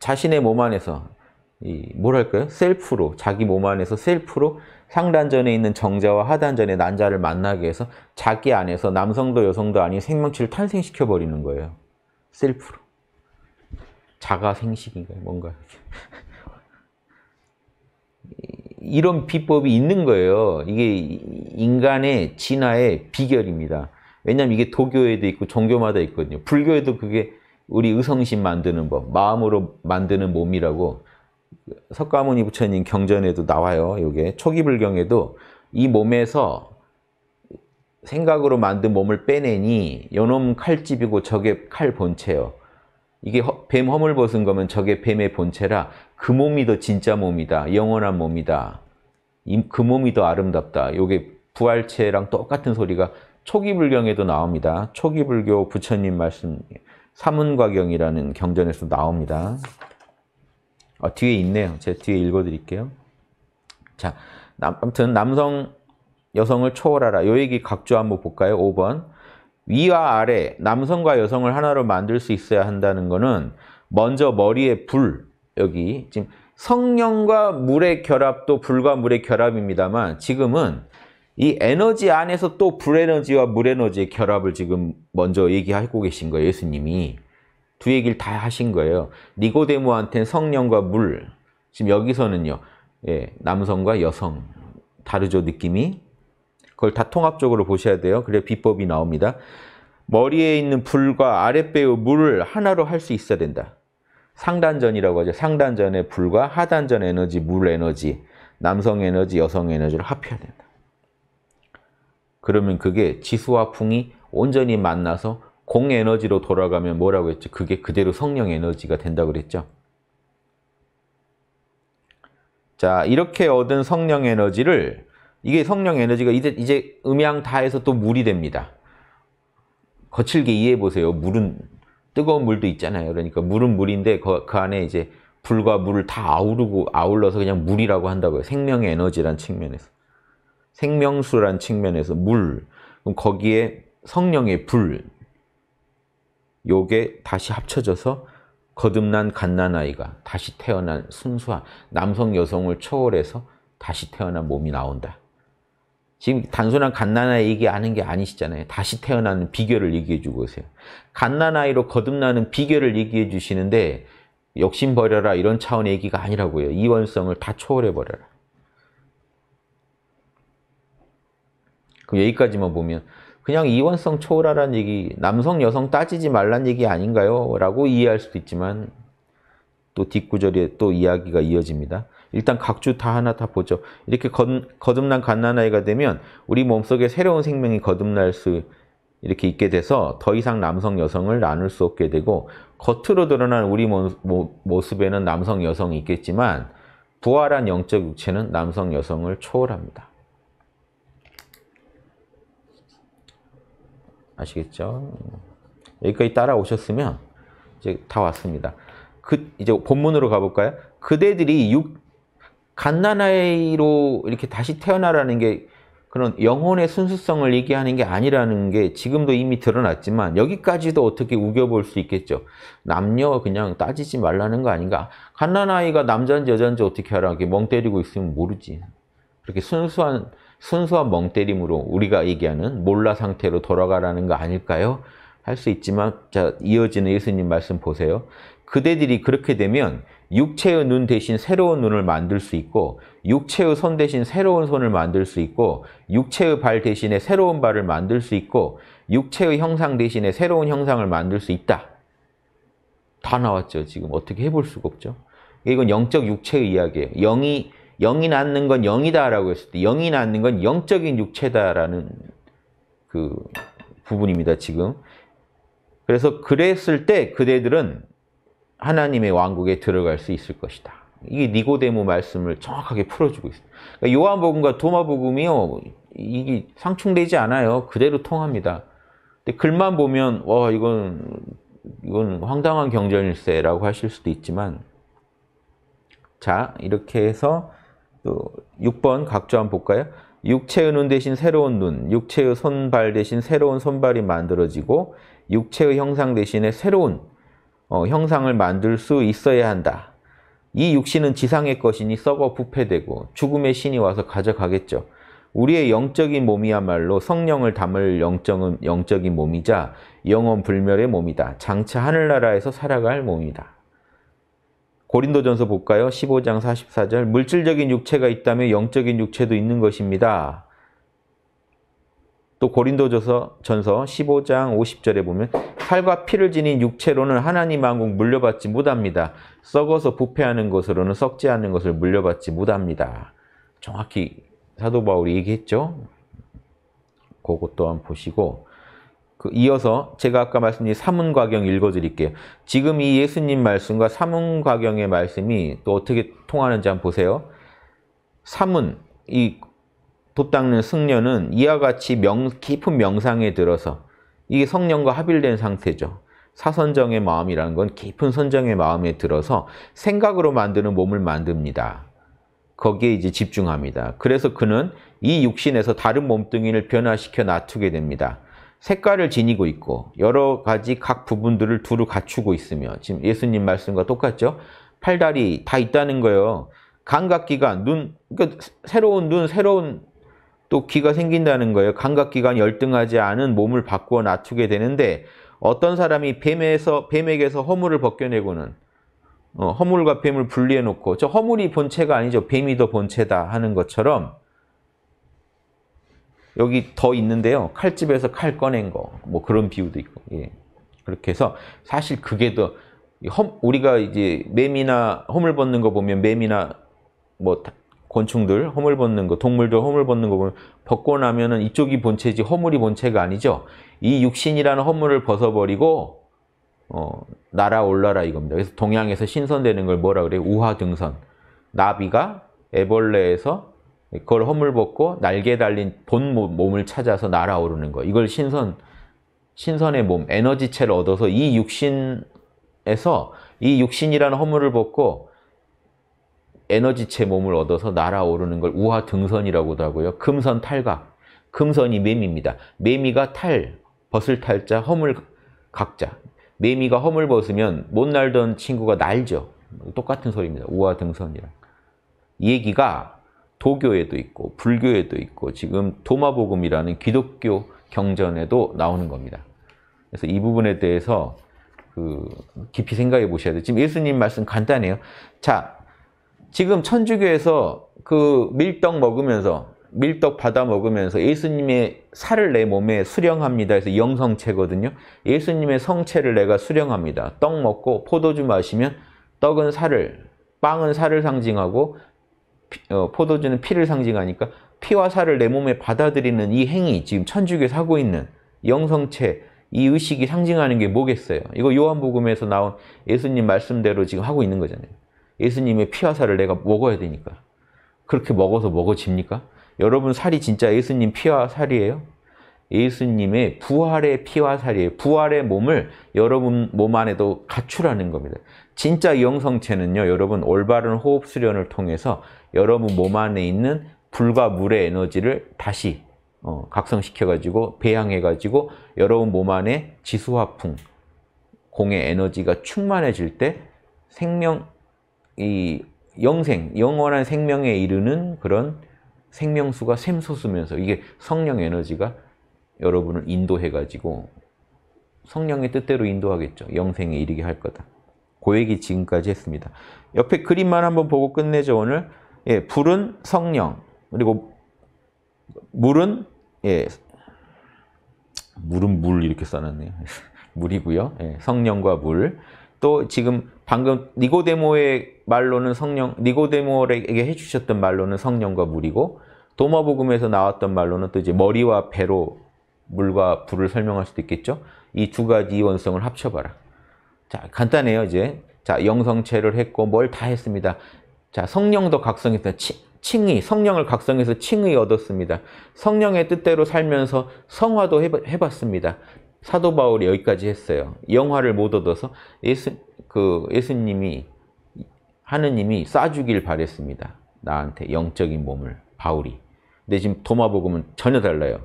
자신의 몸 안에서 이 뭐랄까요? 셀프로 자기 몸 안에서 셀프로 상단전에 있는 정자와 하단전의 난자를 만나게 해서 자기 안에서 남성도 여성도 아닌 생명체를 탄생시켜 버리는 거예요. 셀프로. 자가 생식인가요? 뭔가. 이런 비법이 있는 거예요. 이게 인간의 진화의 비결입니다. 왜냐하면 이게 도교에도 있고 종교마다 있거든요. 불교에도 그게 우리 의성심 만드는 법, 마음으로 만드는 몸이라고 석가모니 부처님 경전에도 나와요. 이게 초기 불경에도 이 몸에서 생각으로 만든 몸을 빼내니 요놈 칼집이고 저게 칼 본체요. 이게 허, 뱀 허물 벗은 거면 저게 뱀의 본체라 그 몸이 더 진짜 몸이다. 영원한 몸이다. 그 몸이 더 아름답다. 요게 부활체랑 똑같은 소리가 초기 불경에도 나옵니다. 초기 불교 부처님 말씀 사문과경이라는 경전에서 나옵니다. 어, 뒤에 있네요. 제 뒤에 읽어드릴게요. 자, 남, 아무튼 남성, 여성을 초월하라. 요 얘기 각주 한번 볼까요? 5번. 위와 아래, 남성과 여성을 하나로 만들 수 있어야 한다는 거는 먼저 머리에 불, 여기 지금 성령과 물의 결합도 불과 물의 결합입니다만 지금은 이 에너지 안에서 또 불에너지와 물에너지의 결합을 지금 먼저 얘기하고 계신 거예요. 예수님이. 두 얘기를 다 하신 거예요. 니고데모한테는 성령과 물, 지금 여기서는요. 예, 남성과 여성, 다르죠, 느낌이? 그걸 다 통합적으로 보셔야 돼요. 그래 비법이 나옵니다. 머리에 있는 불과 아랫배의 물을 하나로 할 수 있어야 된다. 상단전이라고 하죠. 상단전의 불과 하단전 에너지, 물 에너지, 남성 에너지, 여성 에너지를 합해야 된다. 그러면 그게 지수와 풍이 온전히 만나서 공에너지로 돌아가면 뭐라고 했죠? 그게 그대로 성령에너지가 된다고 그랬죠? 자, 이렇게 얻은 성령에너지를 이게 성령에너지가 이제, 이제 음양 다 해서 또 물이 됩니다. 거칠게 이해해 보세요. 물은 뜨거운 물도 있잖아요. 그러니까 물은 물인데 그, 그 안에 이제 불과 물을 다 아우르고 아울러서 그냥 물이라고 한다고요. 생명의 에너지란 측면에서. 생명수란 측면에서 물. 그럼 거기에 성령의 불, 요게 다시 합쳐져서 거듭난 갓난아이가 다시 태어난 순수한 남성 여성을 초월해서 다시 태어난 몸이 나온다. 지금 단순한 갓난아이 얘기하는 게 아니시잖아요. 다시 태어나는 비결을 얘기해 주고 오세요. 갓난아이로 거듭나는 비결을 얘기해 주시는데 욕심 버려라 이런 차원의 얘기가 아니라고요. 이원성을 다 초월해 버려라. 그럼 여기까지만 보면 그냥 이원성 초월하라는 얘기, 남성, 여성 따지지 말란 얘기 아닌가요? 라고 이해할 수도 있지만 또 뒷구절에 또 이야기가 이어집니다. 일단 각주 다 하나 다 보죠. 이렇게 거듭난 갓난아이가 되면 우리 몸속에 새로운 생명이 거듭날 수 이렇게 있게 돼서 더 이상 남성, 여성을 나눌 수 없게 되고 겉으로 드러난 우리 모습에는 남성, 여성이 있겠지만 부활한 영적 육체는 남성, 여성을 초월합니다. 아시겠죠? 여기까지 따라오셨으면 이제 다 왔습니다. 그 이제 본문으로 가볼까요? 그대들이 육 갓나나이로 이렇게 다시 태어나라는 게 그런 영혼의 순수성을 얘기하는 게 아니라는 게 지금도 이미 드러났지만 여기까지도 어떻게 우겨볼 수 있겠죠. 남녀 그냥 따지지 말라는 거 아닌가. 갓난아이가 남자인지 여자인지 어떻게 알아. 멍 때리고 있으면 모르지. 그렇게 순수한 순수한 멍때림으로 우리가 얘기하는 몰라 상태로 돌아가라는 거 아닐까요? 할 수 있지만 자 이어지는 예수님 말씀 보세요. 그대들이 그렇게 되면 육체의 눈 대신 새로운 눈을 만들 수 있고 육체의 손 대신 새로운 손을 만들 수 있고 육체의 발 대신에 새로운 발을 만들 수 있고 육체의 형상 대신에 새로운 형상을 만들 수 있다. 다 나왔죠. 지금 어떻게 해볼 수가 없죠. 이건 영적 육체의 이야기예요. 영이 영이 낳는 건 영이다라고 했을 때 영이 낳는 건 영적인 육체다라는 그 부분입니다. 지금. 그래서 그랬을 때 그대들은 하나님의 왕국에 들어갈 수 있을 것이다. 이게 니고데모 말씀을 정확하게 풀어주고 있습니다. 그러니까 요한복음과 도마복음이요. 이게 상충되지 않아요. 그대로 통합니다. 근데 글만 보면 와 이건 이건 황당한 경전일세라고 하실 수도 있지만 자 이렇게 해서 또 6번 각주 한번 볼까요? 육체의 눈 대신 새로운 눈, 육체의 손발 대신 새로운 손발이 만들어지고 육체의 형상 대신에 새로운 어, 형상을 만들 수 있어야 한다. 이 육신은 지상의 것이니 썩어 부패되고 죽음의 신이 와서 가져가겠죠. 우리의 영적인 몸이야말로 성령을 담을 영적인, 영적인 몸이자 영원 불멸의 몸이다. 장차 하늘나라에서 살아갈 몸이다. 고린도전서 볼까요? 15장 44절 물질적인 육체가 있다면 영적인 육체도 있는 것입니다. 또 고린도전서 15장 50절에 보면 살과 피를 지닌 육체로는 하나님 왕국 물려받지 못합니다. 썩어서 부패하는 것으로는 썩지 않는 것을 물려받지 못합니다. 정확히 사도 바울이 얘기했죠. 그것 또한 보시고 그 이어서 제가 아까 말씀드린 사문과경 읽어드릴게요. 지금 이 예수님 말씀과 사문과경의 말씀이 또 어떻게 통하는지 한번 보세요. 사문, 이 돕닦는 승려는 이와 같이 명, 깊은 명상에 들어서 이게 성령과 합일된 상태죠. 사선정의 마음이라는 건 깊은 선정의 마음에 들어서 생각으로 만드는 몸을 만듭니다. 거기에 이제 집중합니다. 그래서 그는 이 육신에서 다른 몸뚱이를 변화시켜 놔두게 됩니다. 색깔을 지니고 있고 여러 가지 각 부분들을 두루 갖추고 있으며 지금 예수님 말씀과 똑같죠? 팔다리 다 있다는 거예요. 감각기관, 눈, 그러니까 새로운 눈, 새로운 또 귀가 생긴다는 거예요. 감각기관 열등하지 않은 몸을 바꾸어 낮추게 되는데 어떤 사람이 뱀에서, 뱀에게서 허물을 벗겨내고는 어, 허물과 뱀을 분리해놓고 저 허물이 본체가 아니죠. 뱀이 더 본체다 하는 것처럼 여기 더 있는데요. 칼집에서 칼 꺼낸 거, 뭐 그런 비유도 있고, 예. 그렇게 해서 사실 그게 더, 험, 우리가 이제 매미나 허물 벗는 거 보면 매미나 뭐 곤충들 허물 벗는 거, 동물들 허물 벗는 거 보면 벗고 나면은 이쪽이 본체지 허물이 본체가 아니죠. 이 육신이라는 허물을 벗어버리고 어, 날아올라라 이겁니다. 그래서 동양에서 신선되는 걸 뭐라 그래요? 우화등선. 나비가 애벌레에서 그걸 허물 벗고 날개 달린 본 몸을 찾아서 날아오르는 거. 이걸 신선 신선의 몸, 에너지체를 얻어서 이 육신에서 이 육신이라는 허물을 벗고 에너지체 몸을 얻어서 날아오르는 걸우화 등선이라고도 하고요. 금선 탈각. 금선이 매미입니다. 매미가 탈, 벗을 탈자, 허물 각자. 매미가 허물 벗으면 못 날던 친구가 날죠. 똑같은 소리입니다. 우화 등선이랑. 이 얘기가 도교에도 있고 불교에도 있고 지금 도마복음이라는 기독교 경전에도 나오는 겁니다. 그래서 이 부분에 대해서 그 깊이 생각해 보셔야 돼요. 지금 예수님 말씀 간단해요. 자, 지금 천주교에서 그 밀떡 먹으면서 밀떡 받아 먹으면서 예수님의 살을 내 몸에 수령합니다. 그래서 영성체거든요. 예수님의 성체를 내가 수령합니다. 떡 먹고 포도주 마시면 떡은 살을, 빵은 살을 상징하고 어, 포도주는 피를 상징하니까 피와 살을 내 몸에 받아들이는 이 행위, 지금 천주교에서 하고 있는 영성체, 이 의식이 상징하는 게 뭐겠어요? 이거 요한복음에서 나온 예수님 말씀대로 지금 하고 있는 거잖아요. 예수님의 피와 살을 내가 먹어야 되니까. 그렇게 먹어서 먹어집니까? 여러분 살이 진짜 예수님 피와 살이에요? 예수님의 부활의 피와 살이에요. 부활의 몸을 여러분 몸 안에도 가출하는 겁니다. 진짜 영성체는요, 여러분 올바른 호흡 수련을 통해서 여러분 몸 안에 있는 불과 물의 에너지를 다시 어, 각성시켜가지고 배양해가지고 여러분 몸 안에 지수화풍, 공의 에너지가 충만해질 때 생명, 이 영생, 영원한 생명에 이르는 그런 생명수가 샘솟으면서 이게 성령 에너지가 여러분을 인도해가지고 성령의 뜻대로 인도하겠죠. 영생에 이르게 할 거다. 고액이 그 지금까지 했습니다. 옆에 그림만 한번 보고 끝내죠, 오늘. 예, 불은 성령, 그리고 물은 예, 물은 물 이렇게 써놨네요. 물이고요. 예, 성령과 물. 또 지금 방금 니고데모의 말로는 성령, 니고데모에게 해주셨던 말로는 성령과 물이고 도마복음에서 나왔던 말로는 또 이제 머리와 배로 물과 불을 설명할 수도 있겠죠. 이 두 가지 원성을 합쳐봐라. 자, 간단해요, 이제. 자, 영성체를 했고 뭘 다 했습니다. 자, 성령도 각성했다. 칭의, 성령을 각성해서 칭의 얻었습니다. 성령의 뜻대로 살면서 성화도 해봤습니다. 사도 바울이 여기까지 했어요. 영화를 못 얻어서 예수, 그 예수님이, 하느님이 싸주길 바랬습니다. 나한테 영적인 몸을, 바울이. 근데 지금 도마복음은 전혀 달라요.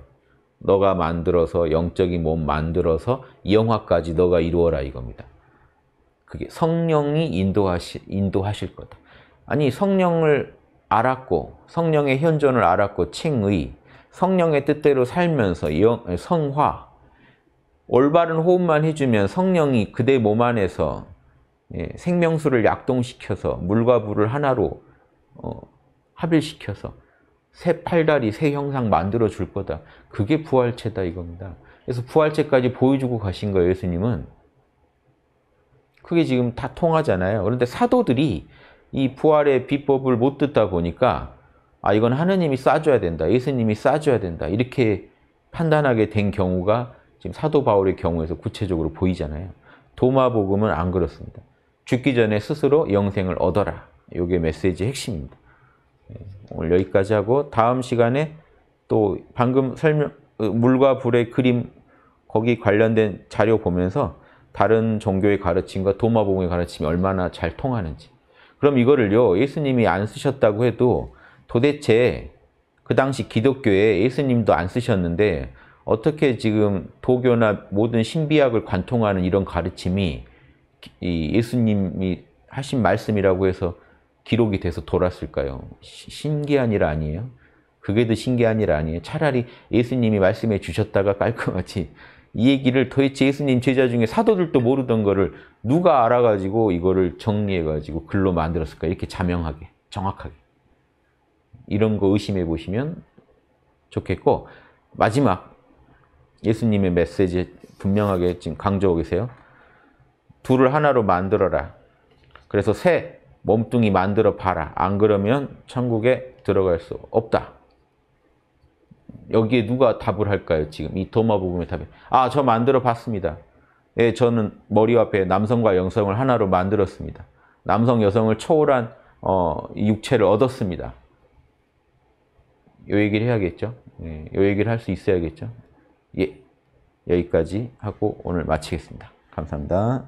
너가 만들어서 영적인 몸 만들어서 영화까지 너가 이루어라 이겁니다. 그게 성령이 인도하시, 인도하실 거다. 아니 성령을 알았고 성령의 현존을 알았고 칭의 성령의 뜻대로 살면서 영, 성화 올바른 호흡만 해주면 성령이 그대 몸 안에서 예, 생명수를 약동시켜서 물과 물을 하나로 어, 합일시켜서 새 팔다리, 새 형상 만들어 줄 거다. 그게 부활체다 이겁니다. 그래서 부활체까지 보여주고 가신 거예요, 예수님은. 그게 지금 다 통하잖아요. 그런데 사도들이 이 부활의 비법을 못 듣다 보니까 아 이건 하느님이 싸줘야 된다. 예수님이 싸줘야 된다. 이렇게 판단하게 된 경우가 지금 사도 바울의 경우에서 구체적으로 보이잖아요. 도마복음은 안 그렇습니다. 죽기 전에 스스로 영생을 얻어라. 이게 메시지의 핵심입니다. 네, 오늘 여기까지 하고 다음 시간에 또 방금 설명 어, 물과 불의 그림 거기 관련된 자료 보면서 다른 종교의 가르침과 도마복음의 가르침이 얼마나 잘 통하는지. 그럼 이거를요, 예수님이 안 쓰셨다고 해도 도대체 그 당시 기독교에 예수님도 안 쓰셨는데 어떻게 지금 도교나 모든 신비학을 관통하는 이런 가르침이 예수님이 하신 말씀이라고 해서 기록이 돼서 돌았을까요? 신기한 일 아니에요? 그게 더 신기한 일 아니에요? 차라리 예수님이 말씀해 주셨다가 깔끔하지 이 얘기를 도대체 예수님 제자 중에 사도들도 모르던 거를 누가 알아가지고 이거를 정리해가지고 글로 만들었을까? 이렇게 자명하게, 정확하게. 이런 거 의심해 보시면 좋겠고 마지막 예수님의 메시지 분명하게 지금 강조하고 계세요. 둘을 하나로 만들어라. 그래서 새 몸뚱이 만들어 봐라. 안 그러면 천국에 들어갈 수 없다. 여기에 누가 답을 할까요? 지금 이 도마 복음의 답이. 아, 저 만들어 봤습니다. 예, 저는 머리 앞에 남성과 여성을 하나로 만들었습니다. 남성, 여성을 초월한 어, 육체를 얻었습니다. 요 얘기를 해야겠죠? 예, 요 얘기를 할 수 있어야겠죠? 예, 여기까지 하고 오늘 마치겠습니다. 감사합니다.